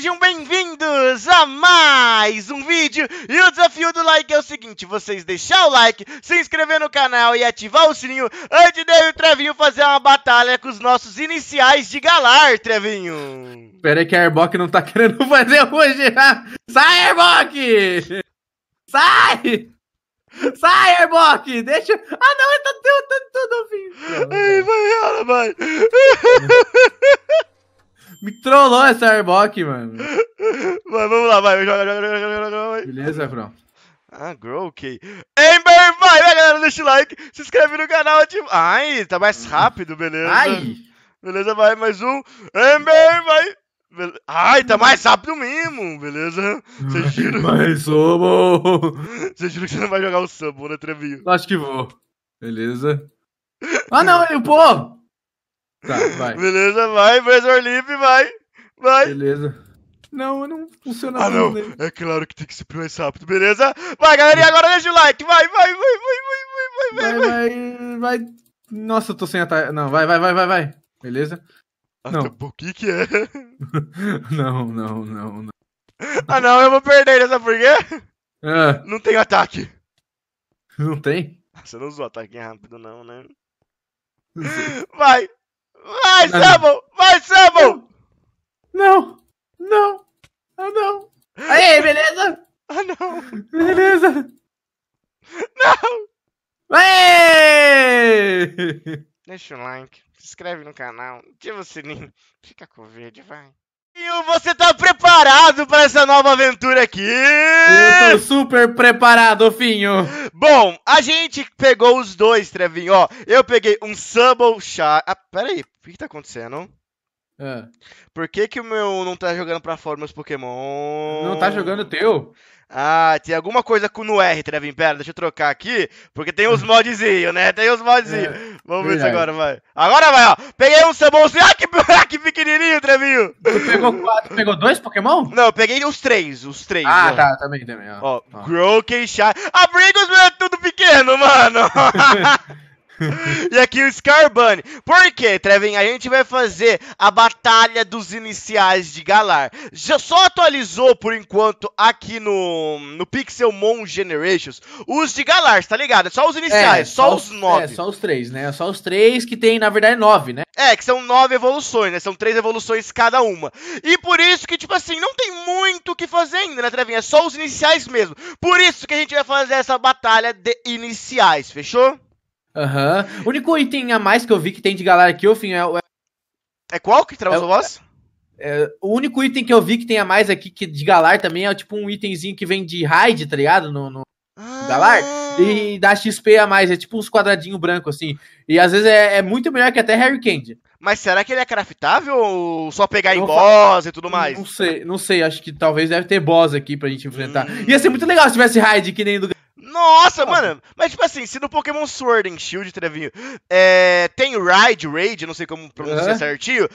sejam bem-vindos a mais um vídeo. E o desafio do like é o seguinte, vocês deixar o like, se inscrever no canal e ativar o sininho antes de eu e o Trevinho fazer uma batalha com os nossos iniciais de Galar, Trevinho. Pera aí que a Airbock não tá querendo fazer hoje. Né? Sai, Airbock! Sai! Sai, Airbock! Deixa... Ah, não, ele é tá-, tá-, tá tudo, vindo. Ai, vai, vai. trollou essa Arbok, mano. Mas vamos lá, vai. Joga, joga, joga, joga, joga. Beleza, Fran? Ah, grow, ok. Ember, vai, vai, galera, deixa o like, se inscreve no canal, ativa... Ai, tá mais rápido, beleza. Ai. Beleza, vai, mais um. Ember, vai. Bele... Ai, tá mais rápido mesmo, beleza. Você jura... Mais subo. Você jura que você não vai jogar o Sambo, né, Trevinho? Acho que vou. Beleza. Ah, não, ele, pô! Tá, vai. Beleza, vai, Razor Leaf, vai. Vai. Beleza. Não, não funciona Ah, não. É claro que tem que se mais rápido, beleza? Vai, galerinha, agora deixa o like. Vai, vai, vai, vai, vai, vai, vai. Vai, vai, vai. Nossa, eu tô sem atalho. Não, vai, vai, vai, vai, vai. Beleza? Acabou. Ah, tá o que que é? não, não, não, não. Ah, não, eu vou perder, né? sabe por quê? Ah. Não tem ataque. Não tem? Ah, você não usou ataque rápido, não, né? vai! Vai, Sabo! Vai, Sabo! Não! Não! Ah, não! Aí, beleza? Ah, não! Beleza! Não! Aê! Deixa o like, se inscreve no canal, ativa o sininho, fica com o vídeo, vai. Você tá preparado para essa nova aventura aqui? Eu tô super preparado, Finho. Bom, a gente pegou os dois, Trevinho. Ó, eu peguei um Subble Shark. Ah, peraí, o que, que tá acontecendo? É. Por que, que o meu não tá jogando pra fora meus Pokémon? Não tá jogando o teu? Ah, tem alguma coisa com no R, Trevin. Pera, deixa eu trocar aqui, porque tem os modzinhos, né? Tem os modzinhos. É, Vamos ver isso agora vai. Agora vai, ó. Peguei um Sambolzinho. Ah, que, que pequenininho, Trevinho. Tu pegou quatro, pegou dois Pokémon? Não, eu peguei os três, os três. Ah, ó. tá, também, também. Ó, ó, ó. Groken, Shine. Abriga os meus é tudo pequeno, mano. e aqui o Scarbunny. Por quê, Trevin? A gente vai fazer a Batalha dos Iniciais de Galar. Já só atualizou, por enquanto, aqui no, no Pixelmon Generations, os de Galar, tá ligado? É só os iniciais, é, só, só, os nove. É, só os três, né? Só os três que tem, na verdade, nove, né? É, que são nove evoluções, né? São três evoluções cada uma. E por isso que, tipo assim, não tem muito o que fazer ainda, né, Trevin? É só os iniciais mesmo. Por isso que a gente vai fazer essa batalha de iniciais, fechou? Aham. Uhum. O único item a mais que eu vi que tem de Galarikiofin é o. É, é qual que traz é, o voz? É, é, o único item que eu vi que tem a mais aqui que de Galar também é tipo um itemzinho que vem de raid, tá ligado? No, no ah. Galar. E dá XP a mais, é tipo uns quadradinhos brancos assim. E às vezes é, é, muito melhor que até Harry Candy. Mas será que ele é craftável ou só pegar em boss e tudo mais? Não sei, não sei. Acho que talvez deve ter boss aqui pra gente enfrentar. Hum. Ia ser muito legal se tivesse raid que nem do nossa, mano. Mas, tipo assim, se no Pokémon Sword and Shield, Trevinho, eh, é, tem Ride, Raid, não sei como pronunciar certinho.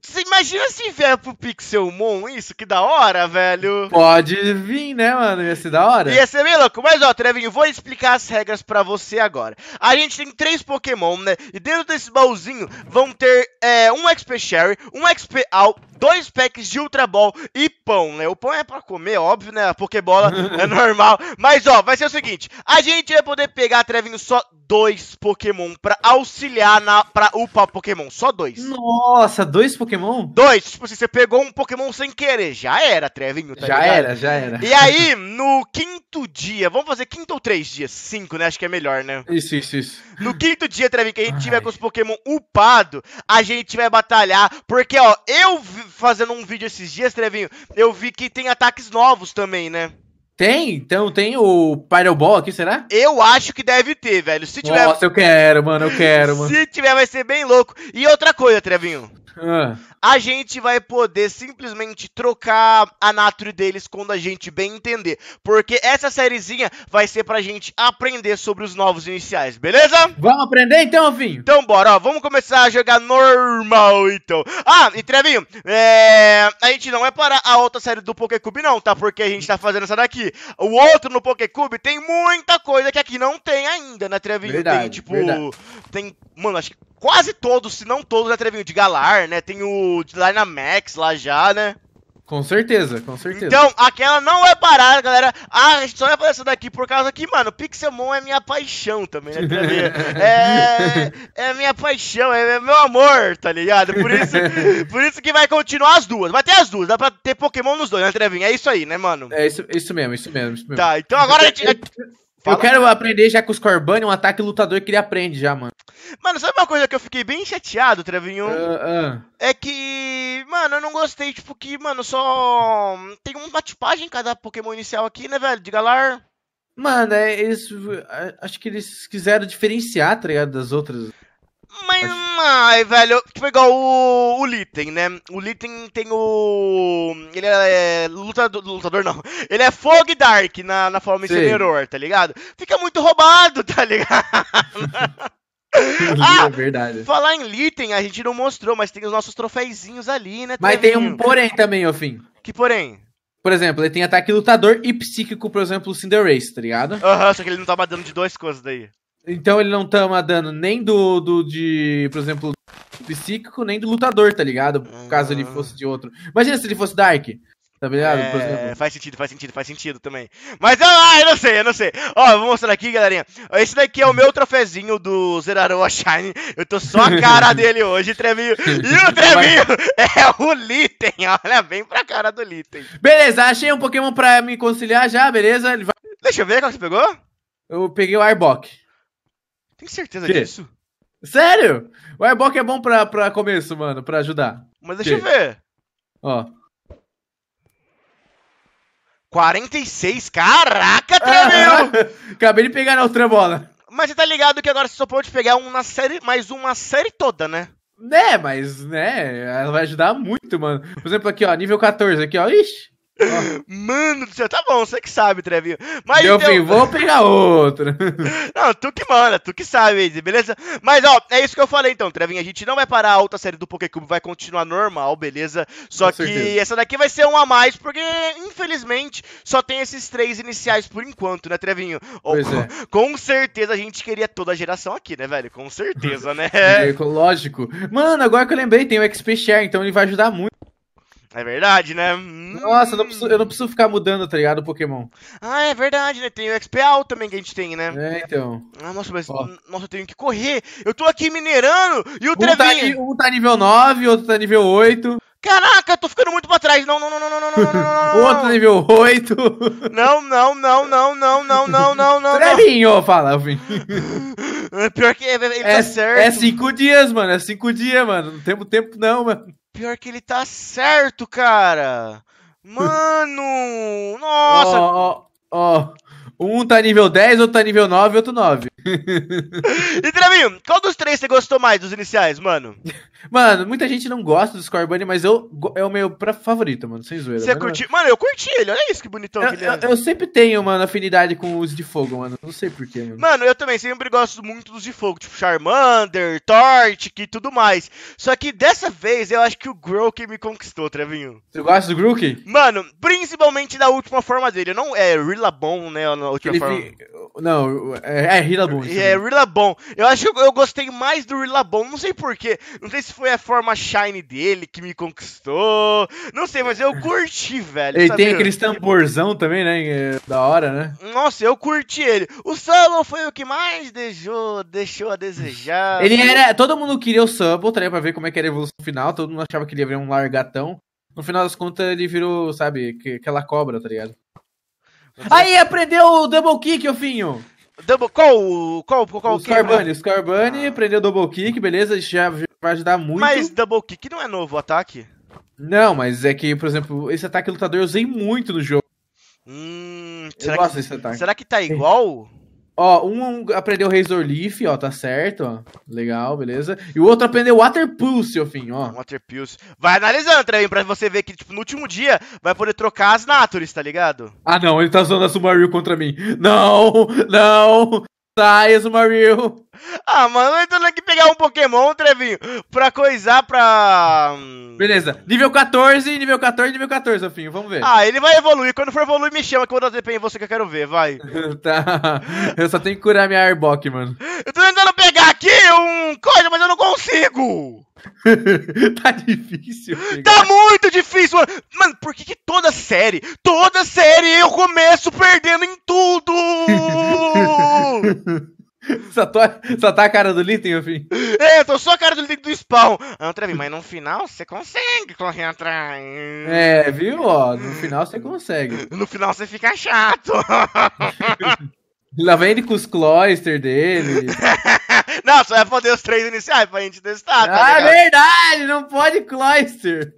Você imagina se vier pro Pixelmon isso? Que da hora, velho. Pode vir, né, mano? Ia ser da hora. Ia ser meio louco. Mas, ó, Trevinho, vou explicar as regras para você agora. A gente tem três Pokémon, né? E dentro desse baúzinho vão ter é, um XP Sherry, um XP Al dois packs de Ultra Ball e pão, né? O pão é para comer, óbvio, né? A Pokébola é normal. Mas, ó, vai ser o seguinte: a gente vai poder pegar, Trevinho, tá só dois Pokémon para auxiliar na, pra upar Pokémon. Só dois. Nossa, dois Pokémon? Dois. Tipo assim, você pegou um Pokémon sem querer. Já era, Trevinho. Tá já ligado? era, já era. E aí, no quinto dia, vamos fazer quinto ou três dias? Cinco, né? Acho que é melhor, né? Isso, isso, isso. No quinto dia, Trevinho, que a gente Ai. tiver com os Pokémon upado, a gente vai batalhar. Porque, ó, eu vi fazendo um vídeo esses dias, Trevinho, eu vi que tem ataques novos também, né? Tem? Então tem o Ball aqui, será? Eu acho que deve ter, velho. Se tiver. Nossa, eu quero, mano, eu quero, mano. Se tiver, vai ser bem louco. E outra coisa, Trevinho. A gente vai poder simplesmente trocar a natrio deles quando a gente bem entender. Porque essa sériezinha vai ser pra gente aprender sobre os novos iniciais, beleza? Vamos aprender então, Vinho? Então bora, ó, vamos começar a jogar normal então. Ah, e Trevinho, é... a gente não é parar a outra série do Pokécube não, tá? Porque a gente tá fazendo essa daqui. O outro no Pokécube tem muita coisa que aqui não tem ainda, né, Trevinho? Verdade, tem, tipo, verdade. tem... Mano, acho que quase todos, se não todos, já teve o de Galar, né? Tem o de Dynamax lá já, né? Com certeza, com certeza. Então, aquela não vai é parar, galera. Ah, a gente só vai fazer essa daqui por causa que, mano, Pixelmon é minha paixão também, né? É, é, é minha paixão, é, é meu amor, tá ligado? Por isso, por isso que vai continuar as duas. Vai ter as duas, dá pra ter Pokémon nos dois, né, Trevinho? É isso aí, né, mano? É isso, isso mesmo, isso mesmo, isso mesmo. Tá, então agora a gente. Fala, eu quero mano. aprender já com os Corbani, um ataque lutador que ele aprende já, mano. Mano, sabe uma coisa que eu fiquei bem chateado, Trevinho? Uh, uh. É que, mano, eu não gostei, tipo, que, mano, só tem uma tipagem em cada Pokémon inicial aqui, né, velho? De Galar. Mano, é, eles. É, acho que eles quiseram diferenciar, tá ligado? Das outras. Mas, ai, velho, tipo igual o, o Litten, né? O Litten tem o. Ele é lutador, lutador não. Ele é Fog Dark na, na forma exterior, tá ligado? Fica muito roubado, tá ligado? ah, é verdade. Falar em Litten, a gente não mostrou, mas tem os nossos troféuzinhos ali, né? Mas tem um porém também, Ofim. Que porém? Por exemplo, ele tem ataque lutador e psíquico, por exemplo, o Cinderace, tá ligado? Aham, uhum, só que ele não tá batendo de duas coisas daí. Então ele não toma dano nem do, do de, por exemplo, do psíquico, nem do lutador, tá ligado? Caso ele ah. fosse de outro. Imagina se ele fosse Dark. Tá ligado? É, faz sentido, faz sentido, faz sentido também. Mas ah, eu não sei, eu não sei. Ó, vou mostrar aqui, galerinha. Esse daqui é o meu trofézinho do Zeraroa Shine. Eu tô só a cara dele hoje, Treminho. E o Treminho é o Litten. Olha bem pra cara do Litten. Beleza, achei um Pokémon pra me conciliar já, beleza? Vai... Deixa eu ver qual você pegou. Eu peguei o Arbok. Tem certeza que? disso? Sério? O airblock é bom pra, pra começo, mano, pra ajudar. Mas deixa que? eu ver. Ó. 46, caraca, tremeu! Ah, acabei de pegar na outra bola. Mas você tá ligado que agora você só pode pegar uma série, mais uma série toda, né? Né, mas, né, ela vai ajudar muito, mano. Por exemplo, aqui, ó, nível 14, aqui, ó, ixi. Mano do céu, tá bom, você que sabe, Trevinho. Mas eu então... vou pegar outro. Não, tu que manda, tu que sabe, beleza? Mas ó, é isso que eu falei então, Trevinho. A gente não vai parar a outra série do Pokécube, vai continuar normal, beleza? Só Com que certeza. essa daqui vai ser um a mais, porque infelizmente só tem esses três iniciais por enquanto, né, Trevinho? Pois é. Com certeza a gente queria toda a geração aqui, né, velho? Com certeza, né? É, lógico. Mano, agora que eu lembrei, tem o XP Share, então ele vai ajudar muito é verdade, né? Hum. Nossa, eu não, preciso, eu não, preciso, ficar mudando, tá ligado? O Pokémon. Ah, é verdade, né? Tem o XPAL também que a gente tem, né? É, então. Ah, nossa, mas. Nossa, eu tenho que correr. Eu tô aqui minerando e o um Trevinho. Tá, um tá nível 9, outro tá nível 8. Caraca, eu tô ficando muito pra trás. Não, não, não, não, não, não, não, não, não, Outro nível 8. Não, não, não, não, não, não, não, não, não. Trevinho, fala, Alvin. Pior que ele é, tá certo. É cinco dias, mano. É cinco dias, mano. Não tem tempo, não, mano. Pior que ele tá certo, cara. Mano! nossa! Ó, ó, ó. Um tá nível 10, outro tá nível 9, outro 9. e Draminho, qual dos três você gostou mais dos iniciais, mano? Mano, muita gente não gosta do Scorbunny, mas eu é o meu favorito, mano, sem zoeira. Você mano, é. curtiu? Mano, eu curti ele, olha isso que bonitão eu, que ele é. Eu, sempre tenho, mano, afinidade com os de fogo, mano. Não sei porquê, mano. Mano, eu também sempre gosto muito dos de fogo, tipo Charmander, Torchic e tudo mais. Só que dessa vez eu acho que o Grook me conquistou, Trevinho. Você gosta do Grook? Mano, principalmente da última forma dele. não é Rilabon, né? Na última ele forma. Fi... Não, é, é Bon. É, é Bon. Eu acho que eu, gostei mais do Bon. não sei porquê. Não sei se foi a forma shine dele que me conquistou. Não sei, mas eu curti, velho. Ele sabe? tem aquele tamborzão também, né? É da hora, né? Nossa, eu curti ele. O Sambo foi o que mais deixou, deixou a desejar. Ele era. Todo mundo queria o Sambo, tá pra ver como é que era a evolução final. Todo mundo achava que ele ia virar um largatão. No final das contas, ele virou, sabe, aquela cobra, tá ligado? Aí, aprendeu o double kick, Ofinho! Double, qual, qual, qual, qual o Scarbunny, Scarbunny né? ah. aprendeu double kick, beleza, já, já vai ajudar muito. Mas double kick não é novo ataque? Não, mas é que, por exemplo, esse ataque lutador eu usei muito no jogo. Hum, será eu que, desse ataque. Será que tá igual? Ó, um aprendeu Razor Leaf, ó, tá certo, ó. Legal, beleza. E o outro aprendeu Water Pulse, fim, ó. Water Pulse. Vai analisando, Trevinho, pra você ver que, tipo, no último dia vai poder trocar as Natures tá ligado? Ah, não, ele tá usando a Sumaril contra mim. Não, não. Traz Mario. Ah, mano, tô tem que pegar um Pokémon, Trevinho, pra coisar, pra. Hum, Beleza. Nível 14, nível 14, nível 14, Rafinho. Vamos ver. Ah, ele vai evoluir. Quando for evoluir, me chama que eu vou dar TP em você que eu quero ver, vai. tá. Eu só tenho que curar minha Arbok, mano. Eu tô tentando pegar aqui um coisa, mas eu não consigo. tá difícil. Cara. Tá muito difícil, mano. Mano, por que, que, toda série, toda série eu começo perdendo em tudo? só, tô, só tá a cara do Litten, meu filho? É, tô só a cara do Litten do spawn. André, ah, mas no final você consegue correr atrás. É, viu? Ó, no final você consegue. No final você fica chato. Lá vem ele com os cloister dele. não, só vai poder os três iniciais pra gente testar, ah, tá Ah, verdade! Não pode cloister!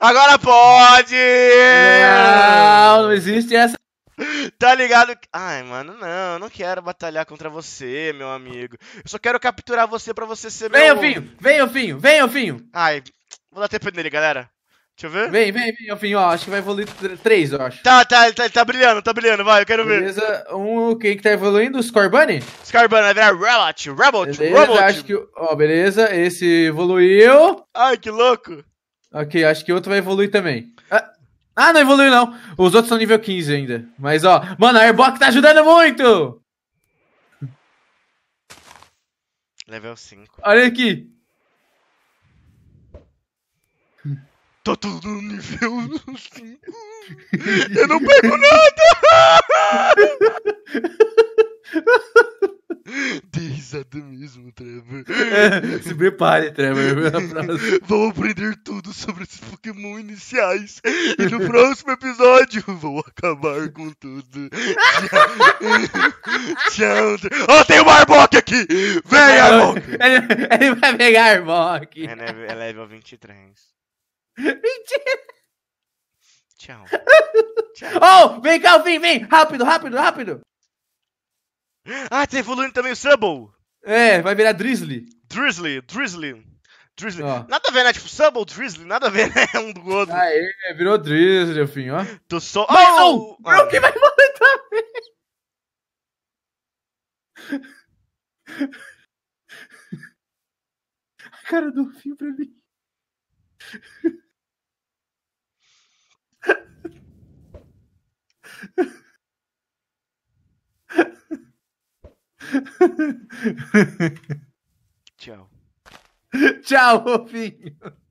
Agora pode! Não, não existe essa tá ligado? Ai, mano, não, não quero batalhar contra você, meu amigo. Eu só quero capturar você pra você ser vem, meu. Vem, Ofinho! Vem, Ofinho! Vem, Ofinho! Ai, vou dar tempo nele, galera. Deixa eu ver. Vem, vem, vem, Alfinho, ó. Acho que vai evoluir três, eu acho. Tá, tá, ele tá, ele tá brilhando, tá brilhando, vai, eu quero Beleza. ver. Beleza, um, quem que tá evoluindo? O Scorbunny? Scorbunny vai virar Relat, Rebel, Rebel. acho que, ó, beleza, esse evoluiu. Ai, que louco. Ok, acho que outro vai evoluir também. Ah, ah não evoluiu não. Os outros são nível 15 ainda. Mas, ó, mano, a Airbox tá ajudando muito! Level 5. Olha aqui. Tá todo no nível 5. Eu não pego nada! Dê risada mesmo, Trevor. É, se prepare, Trevor. Vou aprender tudo sobre esses Pokémon iniciais. E no próximo episódio vou acabar com tudo. Tchau. Tchau. Oh, tem o Arbok aqui! Vem, Arbok! Ele, ele vai pegar Arbok. É level 23. É Mentira! Tchau. Tchau. Oh, vem cá, vem, vem! Rápido, rápido, rápido! Ah, tá evoluindo também o Subble! É, vai virar Drizzly. Drizzly, Drizzly. Drizzly. Nada a ver, né? Tipo, Subble, Drizzly, nada a ver, né? Um do outro. Aê, virou Drizzly, enfim, ó. Tô só. Mas oh! não! Brook oh. Ah, é. vai voltar! A cara do fim pra mim. Tchau. Tchau, Rofinho.